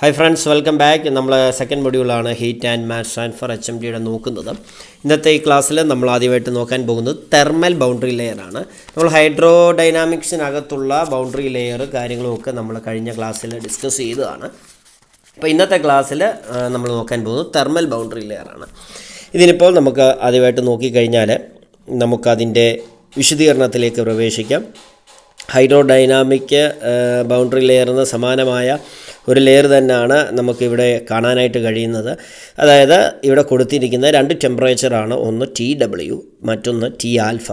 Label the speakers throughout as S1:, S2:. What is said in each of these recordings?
S1: Hi friends welcome back നമ്മൾ second മൊഡ്യൂളാണ് heat and mass transfer H M ഡിയുടെ നോക്കുന്നത് ഇന്നത്തെ ഈ ക്ലാസ്സിൽ നമ്മൾ ആദ്യമായിട്ട് നോക്കാൻ പോകുന്നത് തെർമൽ ബൗണ്ടറി ലെയറാണ് നമ്മൾ ഹൈഡ്രോ ഡൈനാമിക്സിനകത്തുള്ള ബൗണ്ടറി ലെയർ കാര്യങ്ങളുമൊക്കെ നമ്മൾ കഴിഞ്ഞ ക്ലാസ്സിൽ ഡിസ്കസ് ചെയ്തതാണ് അപ്പോൾ ഇന്നത്തെ ക്ലാസ്സിൽ നമ്മൾ നോക്കാൻ പോകുന്നത് തെർമൽ ബൗണ്ടറി ലെയറാണ് ഇതിനിപ്പോൾ നമുക്ക് ആദ്യമായിട്ട് നോക്കിക്കഴിഞ്ഞാൽ നമുക്കതിൻ്റെ വിശദീകരണത്തിലേക്ക് പ്രവേശിക്കാം ഹൈഡ്രോ ഡൈനാമിക് ബൗണ്ടറി ലെയറിന് സമാനമായ ഒരു ലെയർ തന്നെയാണ് നമുക്കിവിടെ കാണാനായിട്ട് കഴിയുന്നത് അതായത് ഇവിടെ കൊടുത്തിരിക്കുന്ന രണ്ട് ടെമ്പറേച്ചറാണ് ഒന്ന് ടി ഡബ്ല്യു മറ്റൊന്ന് ടി ആൽഫ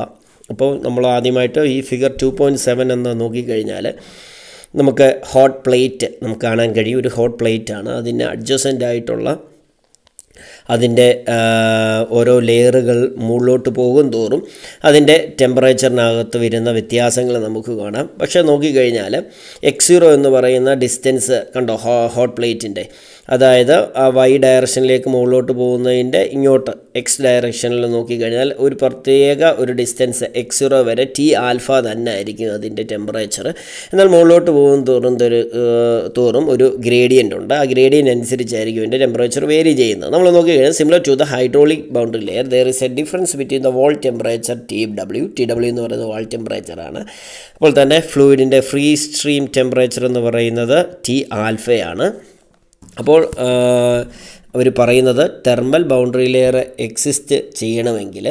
S1: അപ്പോൾ നമ്മൾ ആദ്യമായിട്ട് ഈ ഫിഗർ ടു പോയിൻറ്റ് സെവൻ എന്ന് നോക്കിക്കഴിഞ്ഞാൽ നമുക്ക് ഹോട്ട് പ്ലേറ്റ് നമുക്ക് കാണാൻ കഴിയും ഒരു ഹോട്ട് പ്ലേറ്റാണ് അതിന് അഡ്ജസ്റ്റൻ്റ് ആയിട്ടുള്ള അതിൻ്റെ ഓരോ ലെയറുകൾ മുകളിലോട്ട് പോകും തോറും അതിൻ്റെ ടെമ്പറേച്ചറിനകത്ത് വരുന്ന വ്യത്യാസങ്ങൾ നമുക്ക് കാണാം പക്ഷേ നോക്കിക്കഴിഞ്ഞാൽ എക്സീറോ എന്ന് പറയുന്ന ഡിസ്റ്റൻസ് കണ്ടോ ഹോട്ട് പ്ലേറ്റിൻ്റെ അതായത് ആ വൈ ഡയറക്ഷനിലേക്ക് മുകളിലോട്ട് പോകുന്നതിൻ്റെ ഇങ്ങോട്ട് എക്സ് ഡയറക്ഷനിൽ നോക്കിക്കഴിഞ്ഞാൽ ഒരു പ്രത്യേക ഒരു ഡിസ്റ്റൻസ് എക്സ് സീറോ വരെ ടി ആൽഫ തന്നെ ആയിരിക്കും അതിൻ്റെ ടെമ്പറേച്ചർ എന്നാൽ മുകളിലോട്ട് പോകുന്ന തോറും തോറും ഒരു ഗ്രേഡിയൻ്റ് ഉണ്ട് ആ ഗ്രേഡിയൻ്റ് അനുസരിച്ചായിരിക്കും ഇതിൻ്റെ ടെമ്പറേച്ചർ വേരി ചെയ്യുന്നത് നമ്മൾ നോക്കിക്കഴിഞ്ഞാൽ similar to the hydraulic boundary layer there is a difference between the wall temperature T W T W എന്ന് പറയുന്നത് വാൾ ടെമ്പറേച്ചറാണ് അപ്പോൾ തന്നെ ഫ്ലൂയിഡിൻ്റെ ഫ്രീ സ്ട്രീം ടെമ്പറേച്ചർ എന്ന് പറയുന്നത് ടി ആൽഫയാണ് അപ്പോൾ അവർ പറയുന്നത് തെർമൽ ബൗണ്ടറി ലെയർ എക്സിസ്റ്റ് ചെയ്യണമെങ്കിൽ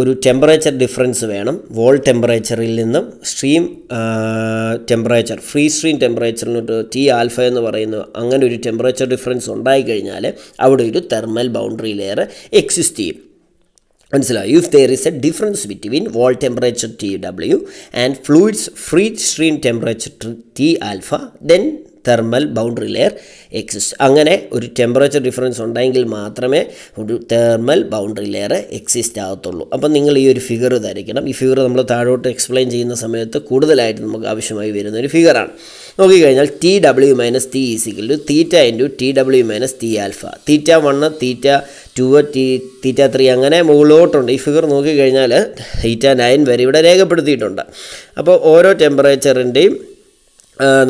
S1: ഒരു ടെമ്പറേച്ചർ ഡിഫറൻസ് വേണം വോൾ ടെമ്പറേച്ചറിൽ നിന്നും സ്ട്രീം ടെമ്പറേച്ചർ ഫ്രീ സ്ട്രീം ടെമ്പറേച്ചറിനോട്ട് ടി ആൽഫ എന്ന് പറയുന്ന അങ്ങനെ ഒരു ടെമ്പറേച്ചർ ഡിഫറൻസ് ഉണ്ടായി കഴിഞ്ഞാൽ അവിടെ ഒരു തെർമൽ ബൗണ്ടറി ലെയർ എക്സിസ്റ്റ് ചെയ്യും മനസ്സിലായി if there is a difference between wall temperature T W and fluids free stream temperature T alpha then thermal boundary layer exist അങ്ങനെ ഒരു ടെമ്പറേച്ചർ ഡിഫറൻസ് ഉണ്ടെങ്കിൽ മാത്രമേ ഒരു തെർമൽ ബൗണ്ടറി ലെയർ എക്സിസ്റ്റ് ആകത്തുള്ളൂ അപ്പം നിങ്ങൾ ഈ ഒരു ഫിഗർ ധരിക്കണം ഈ ഫിഗർ നമ്മൾ താഴോട്ട് എക്സ്പ്ലെയിൻ ചെയ്യുന്ന സമയത്ത് കൂടുതലായിട്ട് നമുക്ക് ആവശ്യമായി വരുന്ന ഒരു ഫിഗറാണ് നോക്കിക്കഴിഞ്ഞാൽ T W minus T is equal to theta into T W minus T alpha theta one theta two T theta three അങ്ങനെ മുകളിലോട്ടുണ്ട് ഈ ഫിഗർ നോക്കിക്കഴിഞ്ഞാൽ തീറ്റ നയൻ വരെ ഇവിടെ രേഖപ്പെടുത്തിയിട്ടുണ്ട് അപ്പോൾ ഓരോ ടെമ്പറേച്ചറിൻ്റെയും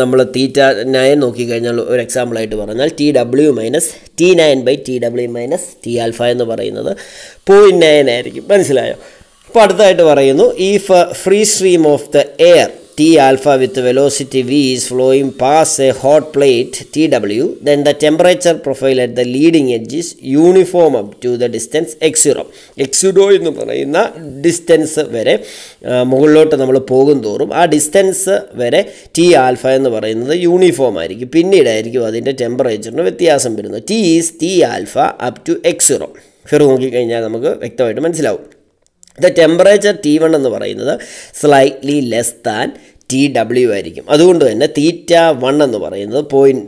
S1: നമ്മൾ തീറ്റ നയൻ നോക്കിക്കഴിഞ്ഞാൽ ഒരു എക്സാമ്പിളായിട്ട് പറഞ്ഞാൽ T W minus T nine by T W minus T alpha എന്ന് പറയുന്നത് പോയിൻറ്റ് നയൻ ആയിരിക്കും മനസ്സിലായോ അപ്പോൾ അടുത്തായിട്ട് പറയുന്നു ഈ free stream of the air T alpha with velocity V is flowing past a hot plate TW, then the temperature profile at the leading edge is uniform up to the distance x0. x0 എന്ന് പറയുന്ന distance വരെ മുകളിലോട്ട് നമ്മൾ പോകും തോറും ആ distance വരെ T alpha എന്ന് പറയുന്നത് യൂണിഫോം ആയിരിക്കും പിന്നീടായിരിക്കും അതിൻ്റെ ടെമ്പറേച്ചറിന് വ്യത്യാസം വരുന്നത് T is T alpha up to X zero ഫെറു നോക്കിക്കഴിഞ്ഞാൽ നമുക്ക് വ്യക്തമായിട്ട് മനസ്സിലാവും ദ ടെമ്പറേച്ചർ ടി വൺ എന്ന് പറയുന്നത് slightly less than T W ആയിരിക്കും അതുകൊണ്ട് തന്നെ തീറ്റ വൺ എന്ന് പറയുന്നത് പോയിൻറ്റ്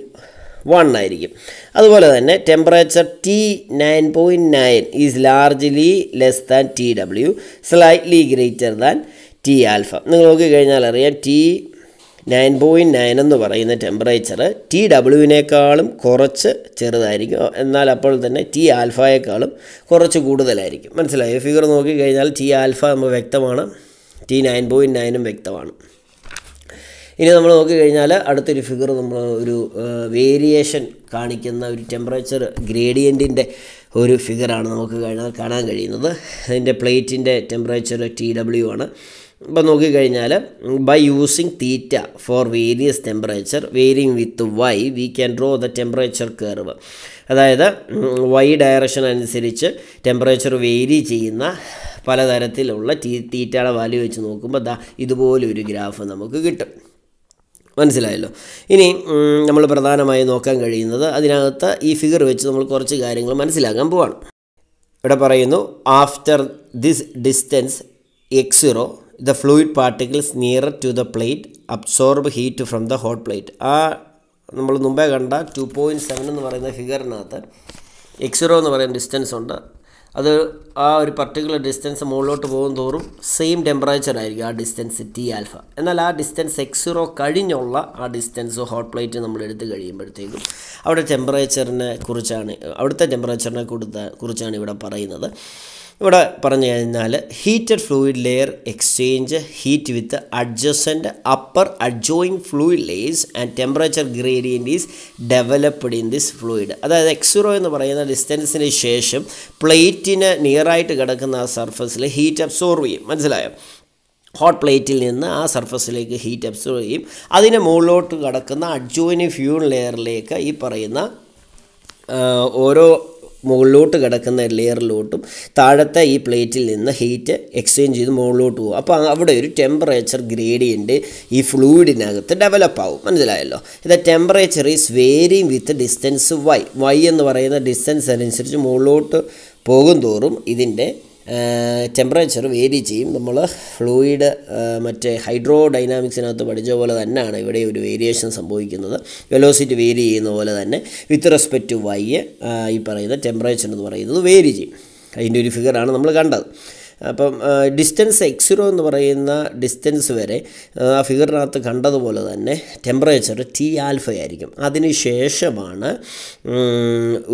S1: വൺ ആയിരിക്കും അതുപോലെ തന്നെ temperature T nine point nine is largely less than T W slightly greater than T alpha നിങ്ങൾ നോക്കിക്കഴിഞ്ഞാൽ അറിയാം ടി നയൻ പോയിൻറ്റ് നയൻ എന്ന് പറയുന്ന ടെമ്പറേച്ചർ ടി ഡബ്ല്യുവിനേക്കാളും കുറച്ച് ചെറുതായിരിക്കും എന്നാൽ അപ്പോൾ തന്നെ ടി ആൽഫയേക്കാളും കുറച്ച് കൂടുതലായിരിക്കും മനസ്സിലായോ ഫിഗർ നോക്കിക്കഴിഞ്ഞാൽ ടി ആൽഫ നമ്മൾ വ്യക്തമാണ് ടി നയൻ പോയിൻറ്റ് നയനും വ്യക്തമാണ് ഇനി നമ്മൾ നോക്കിക്കഴിഞ്ഞാൽ അടുത്തൊരു ഫിഗർ നമ്മൾ ഒരു വേരിയേഷൻ കാണിക്കുന്ന ഒരു ടെമ്പറേച്ചർ ഗ്രേഡിയൻറ്റിൻ്റെ ഒരു ഫിഗറാണ് നമുക്ക് കാണാൻ കഴിയുന്നത് അതിൻ്റെ പ്ലേറ്റിൻ്റെ ടെമ്പറേച്ചർ ടി ഡബ്ല്യു ആണ് ഇപ്പോൾ നോക്കിക്കഴിഞ്ഞാൽ by using theta for various temperature varying with Y we can draw the temperature curve അതായത് വൈ ഡയറക്ഷൻ അനുസരിച്ച് ടെമ്പറേച്ചർ വേരി ചെയ്യുന്ന പലതരത്തിലുള്ള തീ തീറ്റയുടെ വാല്യൂ വെച്ച് നോക്കുമ്പോൾ ദാ ഇതുപോലൊരു ഗ്രാഫ് നമുക്ക് കിട്ടും മനസ്സിലായല്ലോ ഇനി നമ്മൾ പ്രധാനമായി നോക്കാൻ കഴിയുന്നത് അതിനകത്ത് ഈ ഫിഗർ വെച്ച് നമ്മൾ കുറച്ച് കാര്യങ്ങൾ മനസ്സിലാക്കാൻ പോവാണ് ഇവിടെ പറയുന്നു after this distance X zero the fluid particles nearer to the plate absorb heat from the hot plate ആ നമ്മൾ മുമ്പേ കണ്ട ടു പോയിൻറ്റ് സെവൻ എന്ന് പറയുന്ന ഫിഗറിനകത്ത് എക്സിറോ എന്ന് പറയുന്ന ഡിസ്റ്റൻസ് ഉണ്ട് അത് ആ ഒരു പർട്ടിക്കുലർ ഡിസ്റ്റൻസ് മുകളിലോട്ട് പോകും തോറും സെയിം ടെമ്പറേച്ചർ ആയിരിക്കും ആ ഡിസ്റ്റൻസ് ടി ആൽഫ എന്നാൽ ആ ഡിസ്റ്റൻസ് എക്സിറോ കഴിഞ്ഞുള്ള ആ ഡിസ്റ്റൻസ് ഹോട്ട് പ്ലേറ്റ് നമ്മൾ എടുത്ത് കഴിയുമ്പോഴത്തേക്കും അവിടെ ടെമ്പറേച്ചറിനെ കുറിച്ചാണ് അവിടുത്തെ ടെമ്പറേച്ചറിനെ കൊടുത്ത കുറിച്ചാണ് ഇവിടെ പറയുന്നത് ഇവിടെ പറഞ്ഞു കഴിഞ്ഞാൽ heated fluid layer exchange heat with adjacent upper adjoining fluid layers and temperature gradient is developed in this fluid അതായത് എക്സുറോ എന്ന് പറയുന്ന ഡിസ്റ്റൻസിന് ശേഷം പ്ലേറ്റിന് നിയറായിട്ട് കിടക്കുന്ന ആ സർഫസിൽ ഹീറ്റ് അബ്സോർവ് ചെയ്യും മനസ്സിലായോ ഹോട്ട് പ്ലേറ്റിൽ നിന്ന് ആ സർഫസിലേക്ക് ഹീറ്റ് അബ്സോർവ് ചെയ്യും അതിന് മുകളിലോട്ട് കിടക്കുന്ന അഡ്ജോയിൻ ഫ്യൂൺ ലെയറിലേക്ക് ഈ പറയുന്ന ഓരോ മുകളിലോട്ട് കിടക്കുന്ന ലെയറിലോട്ടും താഴത്തെ ഈ പ്ലേറ്റിൽ നിന്ന് ഹീറ്റ് എക്സ്ചേഞ്ച് ചെയ്ത് മുകളിലോട്ട് പോകും അപ്പോൾ അവിടെ ഒരു ടെമ്പറേച്ചർ ഗ്രേഡിയൻറ്റ് ഈ ഫ്ലൂയിഡിനകത്ത് ഡെവലപ്പ് ആവും മനസ്സിലായല്ലോ ഇത് temperature is varying with distance Y Y എന്ന് പറയുന്ന ഡിസ്റ്റൻസ് അനുസരിച്ച് മുകളിലോട്ട് പോകും തോറും ഇതിൻ്റെ ടെമ്പറേച്ചർ വേരി ചെയ്യും നമ്മൾ ഫ്ലൂയിഡ് മറ്റേ ഹൈഡ്രോ ഡൈനാമിക്സിനകത്ത് പഠിച്ച പോലെ തന്നെയാണ് ഇവിടെ ഒരു വേരിയേഷൻ സംഭവിക്കുന്നത് വെലോസിറ്റി വേരി ചെയ്യുന്ന പോലെ തന്നെ വിത്ത് റെസ്പെക്ട് ടു വൈ ഈ പറയുന്ന ടെമ്പറേച്ചർ എന്ന് പറയുന്നത് വേരി ചെയ്യും അതിൻ്റെ ഒരു ഫിഗറാണ് നമ്മൾ കണ്ടത് അപ്പം ഡിസ്റ്റൻസ് എക്സിറോ എന്ന് പറയുന്ന ഡിസ്റ്റൻസ് വരെ ആ ഫിഗറിനകത്ത് കണ്ടതുപോലെ തന്നെ ടെമ്പറേച്ചർ ടി ആൽഫ ആയിരിക്കും ശേഷമാണ്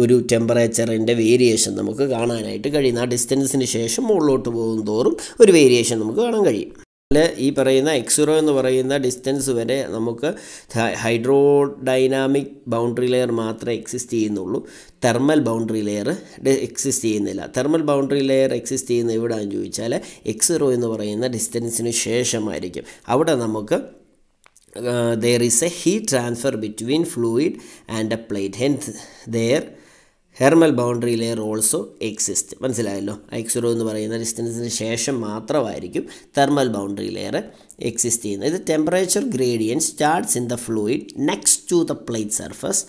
S1: ഒരു ടെമ്പറേച്ചറിൻ്റെ വേരിയേഷൻ നമുക്ക് കാണാനായിട്ട് കഴിയുന്നത് ആ ഡിസ്റ്റൻസിന് ശേഷം മുകളിലോട്ട് പോകും തോറും ഒരു വേരിയേഷൻ നമുക്ക് കാണാൻ കഴിയും ഈ പറയുന്ന എക്സിറോ എന്ന് പറയുന്ന ഡിസ്റ്റൻസ് വരെ നമുക്ക് ഹൈഡ്രോ ഡൈനാമിക് ബൗണ്ടറി ലെയർ മാത്രമേ എക്സിസ്റ്റ് ചെയ്യുന്നുള്ളൂ തെർമൽ ബൗണ്ടറി ലെയർ എക്സിസ്റ്റ് ചെയ്യുന്നില്ല തെർമൽ ബൗണ്ടറി ലെയർ എക്സിസ്റ്റ് ചെയ്യുന്ന എവിടെയാണെന്ന് ചോദിച്ചാൽ എക്സിറോ എന്ന് പറയുന്ന ഡിസ്റ്റൻസിന് ശേഷമായിരിക്കും അവിടെ നമുക്ക് there is a heat transfer between fluid and a plate hence there thermal boundary layer also exist മനസ്സിലായല്ലോ എക്സിറോ എന്ന് പറയുന്ന ഡിസ്റ്റൻസിന് ശേഷം മാത്രമായിരിക്കും തെർമൽ ബൗണ്ടറി ലെയർ എക്സിസ്റ്റ് ചെയ്യുന്നത് ഇത് temperature gradient starts in the fluid next to the plate surface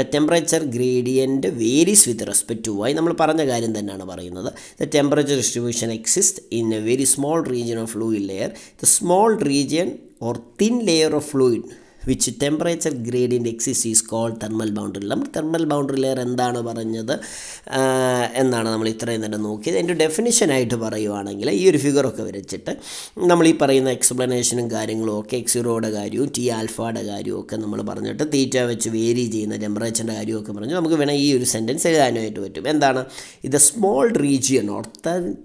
S1: the temperature gradient varies with respect to Y നമ്മൾ പറഞ്ഞ കാര്യം തന്നെയാണ് പറയുന്നത് the temperature distribution exist in a very small region of fluid layer the small region or thin layer of fluid which temperature gradient exists is call thermal boundary നമ്മൾ thermal boundary layer എന്താണ് പറഞ്ഞത് എന്നാണ് നമ്മൾ ഇത്രയും നേരം നോക്കിയത് എൻ്റെ ഡെഫിനിഷനായിട്ട് പറയുവാണെങ്കിൽ ഈ ഒരു ഫിഗറൊക്കെ വരച്ചിട്ട് നമ്മൾ ഈ പറയുന്ന എക്സ്പ്ലനേഷനും കാര്യങ്ങളും ഒക്കെ എക്സിറോയുടെ കാര്യവും ടി ആൽഫയുടെ കാര്യവും ഒക്കെ നമ്മൾ പറഞ്ഞിട്ട് തീറ്റ വെച്ച് വേരി ചെയ്യുന്ന ടെമ്പറേച്ചറിൻ്റെ കാര്യമൊക്കെ പറഞ്ഞു നമുക്ക് വേണേൽ ഈ ഒരു സെൻറ്റൻസ് എഴുതാനായിട്ട് പറ്റും എന്താണ് ഇത് small region or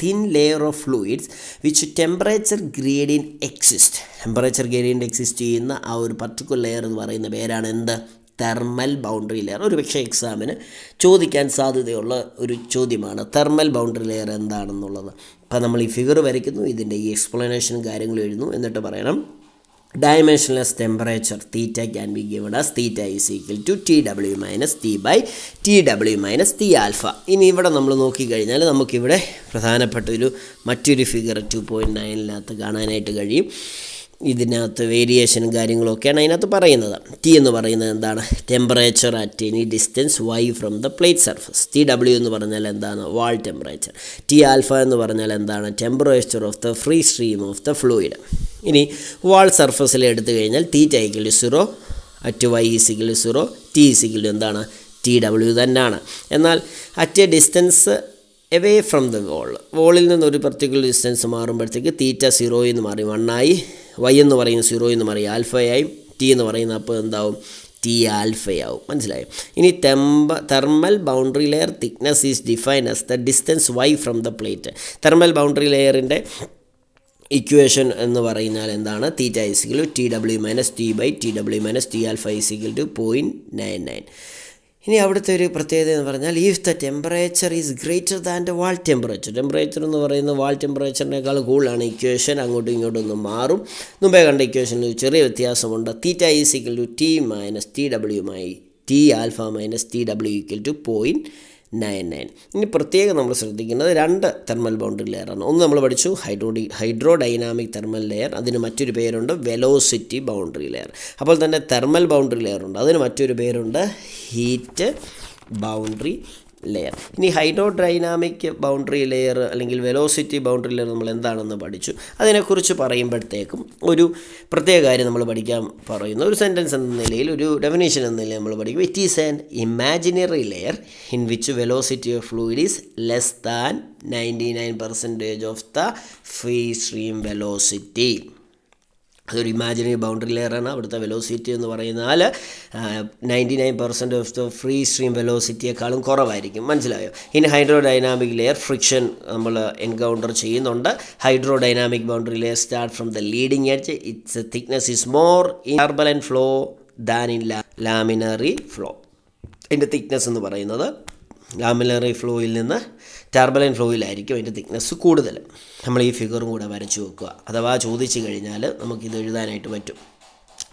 S1: thin layer of fluids which temperature gradient exist temperature gradient exist ചെയ്യുന്ന ആ ഒരു പർട്ടിക്കുലർ ഫിസിക്കൽ ലെയർ എന്ന് പറയുന്ന പേരാണ് എന്ത് തെർമൽ ബൗണ്ടറി ലെയർ ഒരു പക്ഷേ എക്സാമിന് ചോദിക്കാൻ സാധ്യതയുള്ള ഒരു ചോദ്യമാണ് തെർമൽ ബൗണ്ടറി ലെയർ എന്താണെന്നുള്ളത് അപ്പോൾ നമ്മൾ ഈ ഫിഗർ വരയ്ക്കുന്നു ഇതിൻ്റെ ഈ എക്സ്പ്ലനേഷനും കാര്യങ്ങളും എഴുതുന്നു എന്നിട്ട് പറയണം dimensionless temperature theta can be given as theta is equal to T W minus T by T W minus T alpha ഇനി ഇവിടെ നമ്മൾ നോക്കിക്കഴിഞ്ഞാൽ നമുക്കിവിടെ പ്രധാനപ്പെട്ട ഒരു മറ്റൊരു ഫിഗർ ടു പോയിൻറ്റ് നയനിനകത്ത് കാണാനായിട്ട് കഴിയും ഇതിനകത്ത് വേരിയേഷനും കാര്യങ്ങളൊക്കെയാണ് അതിനകത്ത് പറയുന്നത് ടി എന്ന് പറയുന്നത് എന്താണ് temperature at any distance Y from the plate surface T W എന്ന് പറഞ്ഞാൽ എന്താണ് വാൾ ടെമ്പറേച്ചർ ടി ആൽഫ എന്ന് പറഞ്ഞാൽ എന്താണ് temperature of the free stream of the fluid ഇനി വാൾ സർഫസിൽ എടുത്തു കഴിഞ്ഞാൽ T is equal zero at Y is equal zero T is equal എന്താണ് ടി ഡബ്ല്യു തന്നെയാണ് എന്നാൽ at a distance away from the wall വോളിൽ നിന്ന് ഒരു പർട്ടിക്കുലർ ഡിസ്റ്റൻസ് മാറുമ്പോഴത്തേക്ക് തീറ്റ സീറോയിൽ നിന്ന് മാറി വണ്ണായി വൈ എന്ന് പറയുന്ന സീറോ എന്ന് പറയും ആൽഫയായും ടി എന്ന് പറയുന്ന അപ്പോൾ എന്താവും ടി ആൽഫയാവും മനസ്സിലായോ ഇനി തെമ്പ thermal boundary layer thickness is define as the distance Y from the plate thermal boundary ലെയറിൻ്റെ ഇക്വേഷൻ എന്ന് പറയുന്നാൽ എന്താണ് theta is equal T W minus T by T W minus T alpha is equal to point nine nine ഇനി അവിടുത്തെ ഒരു പ്രത്യേകത എന്ന് പറഞ്ഞാൽ if the temperature is greater than the wall temperature temperature എന്ന് പറയുന്നത് വാൾ ടെമ്പറേച്ചറിനേക്കാൾ കൂടുതലാണ് ഇക്വേഷൻ അങ്ങോട്ടും ഇങ്ങോട്ടും ഒന്ന് മാറും മുമ്പേ കണ്ട ഇക്വേഷനിൽ ചെറിയ വ്യത്യാസമുണ്ട് theta is equal to T minus T W മൈ T alpha minus T W equal to point nine nine ഇനി പ്രത്യേകം നമ്മൾ ശ്രദ്ധിക്കുന്നത് രണ്ട് തെർമൽ ബൗണ്ടറി ലെയറാണ് ഒന്ന് നമ്മൾ പഠിച്ചു ഹൈഡ്രോഡി ഹൈഡ്രോഡൈനാമിക് തെർമൽ ലെയർ അതിന് മറ്റൊരു പേരുണ്ട് വെലോസിറ്റി ബൗണ്ടറി ലെയർ അപ്പോൾ തന്നെ തെർമൽ ബൗണ്ടറി ലെയർ ഉണ്ട് അതിന് മറ്റൊരു പേരുണ്ട് ഹീറ്റ് ബൗണ്ടറി ലെയർ ഇനി ഹൈഡ്രോഡൈനാമിക് ബൗണ്ടറി ലെയർ അല്ലെങ്കിൽ വെലോസിറ്റി ബൗണ്ടറി ലെയർ നമ്മൾ എന്താണെന്ന് പഠിച്ചു അതിനെക്കുറിച്ച് പറയുമ്പോഴത്തേക്കും ഒരു പ്രത്യേക കാര്യം നമ്മൾ പഠിക്കാൻ പറയുന്നു ഒരു സെൻറ്റൻസ് എന്ന നിലയിൽ ഒരു ഡെഫിനേഷൻ എന്ന നിലയിൽ നമ്മൾ പഠിക്കും it is an imaginary layer in which velocity of fluid is less than ninety nine percentage of the free stream velocity അതൊരു ഇമാജിനറി ബൗണ്ടറി ലെയറാണ് അവിടുത്തെ വെലോസിറ്റി എന്ന് പറയുന്നാൽ ninety nine percent of the free stream വെലോസിറ്റിയേക്കാളും കുറവായിരിക്കും മനസ്സിലായോ ഇനി hydrodynamic layer friction നമ്മൾ എൻകൗണ്ടർ ചെയ്യുന്നുണ്ട് hydrodynamic boundary layer start from the leading edge it's a thickness is more in herbal and flow than in ലാ laminar flow ഇതിൻ്റെ thickness എന്ന് പറയുന്നത് ലാമിലറി ഫ്ലോയിൽ നിന്ന് ടർബലൻ ഫ്ലോയിലായിരിക്കും അതിൻ്റെ തിക്നെസ് കൂടുതൽ നമ്മൾ ഈ ഫിഗറും കൂടെ വരച്ചു വെക്കുക അഥവാ ചോദിച്ചു കഴിഞ്ഞാൽ നമുക്കിത് എഴുതാനായിട്ട് പറ്റും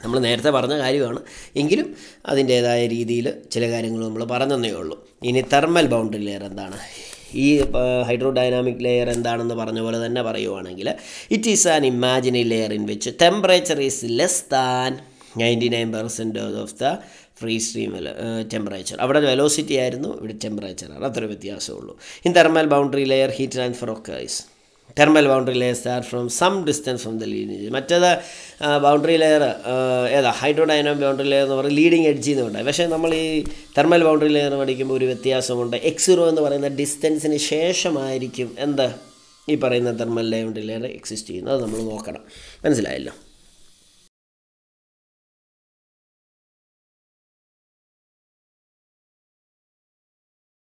S1: നമ്മൾ നേരത്തെ പറഞ്ഞ കാര്യമാണ് എങ്കിലും അതിൻ്റേതായ രീതിയിൽ ചില കാര്യങ്ങൾ നമ്മൾ പറഞ്ഞതേ ഉള്ളൂ ഇനി തെർമൽ ബൗണ്ടറി ലെയർ എന്താണ് ഈ ഹൈഡ്രോഡൈനാമിക് ലെയർ എന്താണെന്ന് പറഞ്ഞ പോലെ തന്നെ പറയുവാണെങ്കിൽ it is an imaginary layer in which temperature is less than ninety nine percentage of the free stream temperature അവിടെ വെലോസിറ്റി ആയിരുന്നു ഇവിടെ ടെമ്പറേച്ചറാണ് അത്ര വ്യത്യാസമുള്ളൂ in thermal boundary layer heat transfer ഒക്കെ is thermal boundary layer start from some distance from the lineage മറ്റേത് boundary layer ഏതാ hydrodynamic boundary layer എന്ന് പറയുന്നത് ലീഡിങ് എഡ്ജ് എന്ന് പറയുന്നത് പക്ഷേ നമ്മൾ ഈ തെർമൽ ബൗണ്ടറി ലെയർ പഠിക്കുമ്പോൾ ഒരു വ്യത്യാസമുണ്ട് എക്സ് സീറോ എന്ന് പറയുന്ന ഡിസ്റ്റൻസിന് ശേഷമായിരിക്കും എന്താ ഈ പറയുന്ന തെർമൽ ബൗണ്ടറി ലെയർ എക്സിസ്റ്റ് ചെയ്യുന്നത് അത് നമ്മൾ നോക്കണം മനസ്സിലായല്ലോ